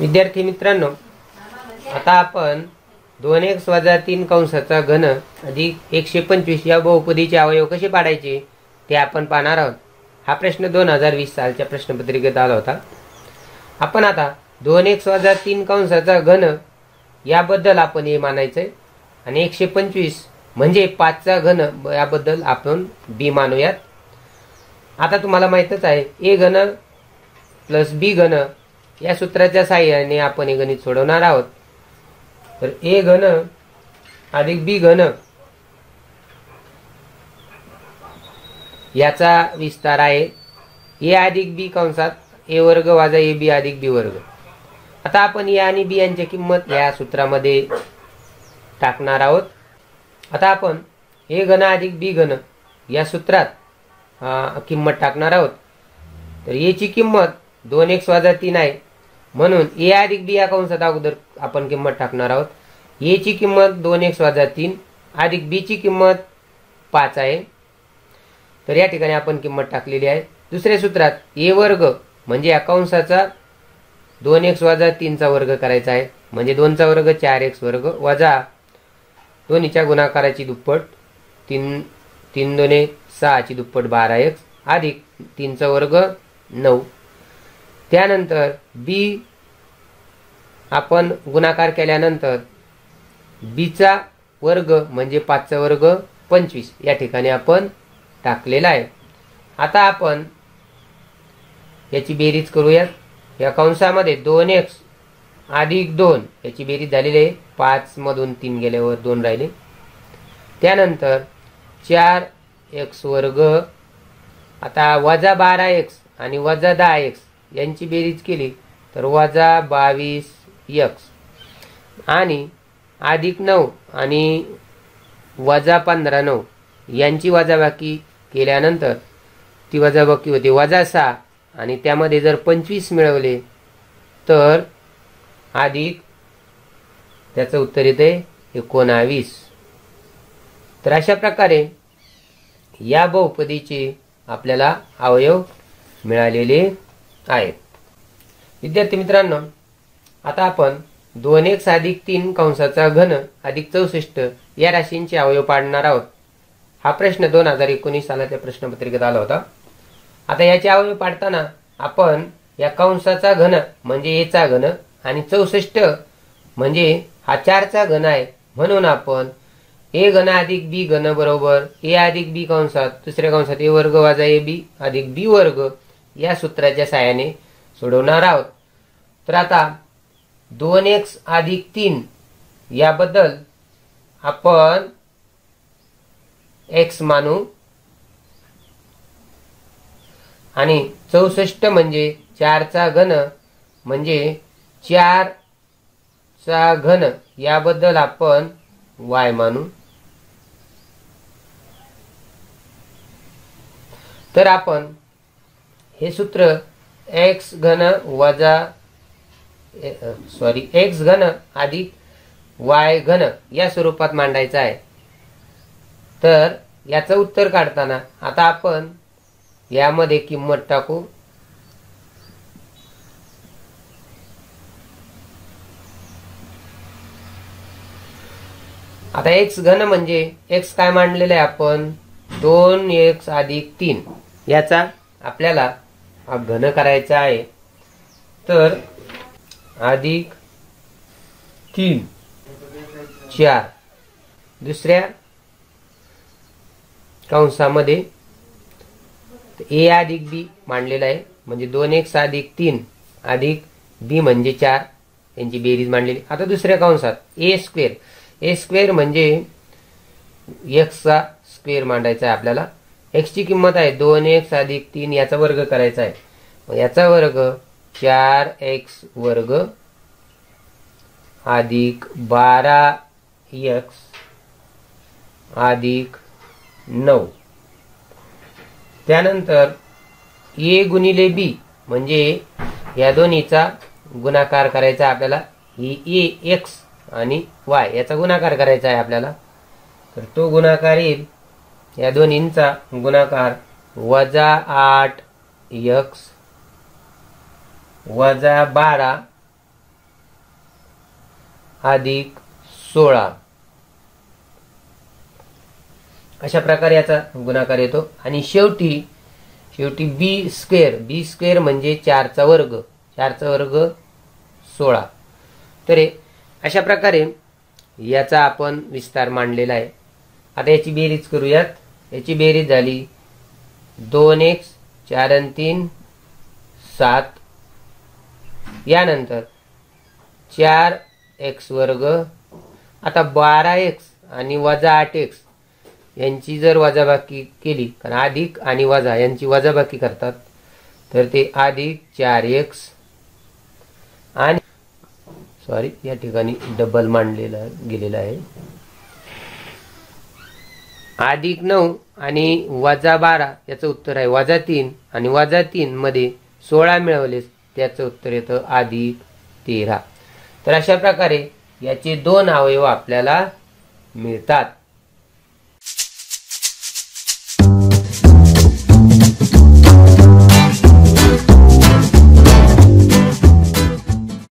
विद्यार्थी मित्रांनो आता आपण दोन एक्स वजा तीन कंसाचा घन अधिक एकशे पंचवीस या बहुपदीचे अवयव कसे पाडायचे ते आपण पाहणार आहोत हा प्रश्न दोन हजार वीस सालच्या प्रश्नपत्रिकेत आला होता आपण आता दोन एक्स वजा तीन कंसाचा घन याबद्दल आपण हे मानायचं आहे आणि एकशे पंचवीस म्हणजे पाचचा घन याबद्दल आपण बी मानूयात आता तुम्हाला माहितच आहे ए घन प्लस बी घन या सूत्राच्या साह्याने आपण हे गणित सोडवणार आहोत तर ए घन अधिक बी घन याचा विस्तार आहे ए अधिक बी कंसात ए वर्ग वाजा ए बी अधिक बी वर्ग आता आपण ए आणि बी यांची किंमत या सूत्रामध्ये टाकणार आहोत आता आपण ए घन अधिक बी घन या सूत्रात किंमत टाकणार आहोत तर याची किंमत दोन एक्स वाजा तीन आहे म्हणून ए अधिक बी या कंसात अगोदर आपण किंमत टाकणार आहोत एची किंमत दोन एक्स वाजा तीन अधिक बीची किंमत पाच आहे तर या ठिकाणी आपण किंमत टाकलेली आहे दुसऱ्या सूत्रात ए वर्ग म्हणजे या दोन एक्स वाजा तीनचा वर्ग करायचा आहे म्हणजे दोनचा वर्ग चार एक्स वर्ग वजा दोन्हीच्या गुणाकाराची दुप्पट तीन तीन सहा सहाची दुप्पट बारा एक्स अधिक तीनचा वर्ग नऊ त्यानंतर बी आपण गुणाकार केल्यानंतर बीचा वर्ग म्हणजे पाचचा वर्ग पंचवीस या ठिकाणी आपण टाकलेला आहे आता आपण याची बेरीज करूयात या कंसामध्ये दोन एक्स अधिक दोन याची बेरीज झालेली आहे पाचमधून तीन गेल्यावर दोन राहिले त्यानंतर चार एक्स वर्ग आता वजा बारा एक्स आणि वजा दहा एक्स यांची बेरीज केली तर वजा बावीस यक्स आणि अधिक नऊ आणि वजा पंधरा नऊ यांची वजाबाकी केल्यानंतर ती वजाबाकी होती वजा सहा आणि त्यामध्ये जर पंचवीस मिळवले तर अधिक त्याचं उत्तर येते एकोणावीस तर अशा प्रकारे या बहुपदीचे आपल्याला अवयव मिळालेले आहेत विद्यार्थी मित्रांनो आता आपण दोन एक साधिक तीन कंसाचा घन अधिक चौसष्ट या राशींचे अवयव पाडणार आहोत हा प्रश्न दोन हजार एकोणीस सालाच्या प्रश्नपत्रिकेत आला होता आता याचे अवयव पाडताना आपण या कंसाचा घन म्हणजे एचा घन आणि चौसष्ट म्हणजे हा चारचा घन आहे म्हणून आपण ए घन अधिक बी घन बरोबर ए अधिक बी कंसात दुसऱ्या कंसात ए वर्ग वाजा ए बी अधिक बी वर्ग या सूत्राच्या सहाय्याने सोडवणार आहोत तर आता दोन एक्स अधिक तीन याबद्दल आपण एक्स मानू आणि चौसष्ट म्हणजे चारचा घन म्हणजे चा घन याबद्दल आपण वाय मानू तर आपण हे सूत्र एक्स घन वजा सॉरी एक्स घन अधिक वाय घन या स्वरूपात मांडायचं आहे तर याचं उत्तर काढताना आता आपण यामध्ये किंमत टाकू आता एक्स घन म्हणजे एक्स काय मांडलेलं आहे आपण दोन एक्स अधिक तीन याचा आपल्याला हा घन करायचा आहे तर अधिक तीन चार दुसऱ्या कंसामध्ये ए अधिक बी मांडलेला आहे म्हणजे दोन एक अधिक तीन अधिक बी म्हणजे चार यांची बेरीज मांडलेली आता दुसऱ्या कंसात ए स्क्वेअर ए स्क्वेअर म्हणजे एक्सचा स्क्वेअर मांडायचा आहे आपल्याला एक्सची किंमत आहे दोन एक्स अधिक तीन याचा वर्ग करायचा आहे याचा वर्ग चार एक्स वर्ग अधिक बारा एक्स अधिक नऊ त्यानंतर ए गुणिले बी म्हणजे या दोन्हीचा गुणाकार करायचा आपल्याला ही ए एक्स आणि वाय याचा गुणाकार करायचा आहे आपल्याला तर तो गुणाकार येईल या दोन्हींचा गुणाकार वजा आठ यक्स वजा बारा अधिक सोळा अशा प्रकारे याचा गुणाकार येतो आणि शेवटी शेवटी बी स्क्वेअर बी स्क्वेअर म्हणजे चारचा वर्ग चारचा वर्ग सोळा तर अशा प्रकारे याचा आपण विस्तार मांडलेला आहे आता याची बेरीज करूयात याची बेरीज झाली दोन एक्स चार आणि तीन सात यानंतर चार एक्स वर्ग आता बारा एक्स आणि वजा आठ एक्स यांची जर वजाबाकी केली कारण अधिक आणि वजा यांची वजाबाकी करतात तर ते अधिक चार एक्स आणि सॉरी या ठिकाणी डबल मांडलेला गेलेला आहे अधिक नऊ आणि वजा बारा याचं उत्तर आहे वजा तीन आणि वजा तीन मध्ये सोळा मिळवलेस त्याचं उत्तर येतं अधिक तेरा तर अशा प्रकारे याचे दोन अवयव आपल्याला मिळतात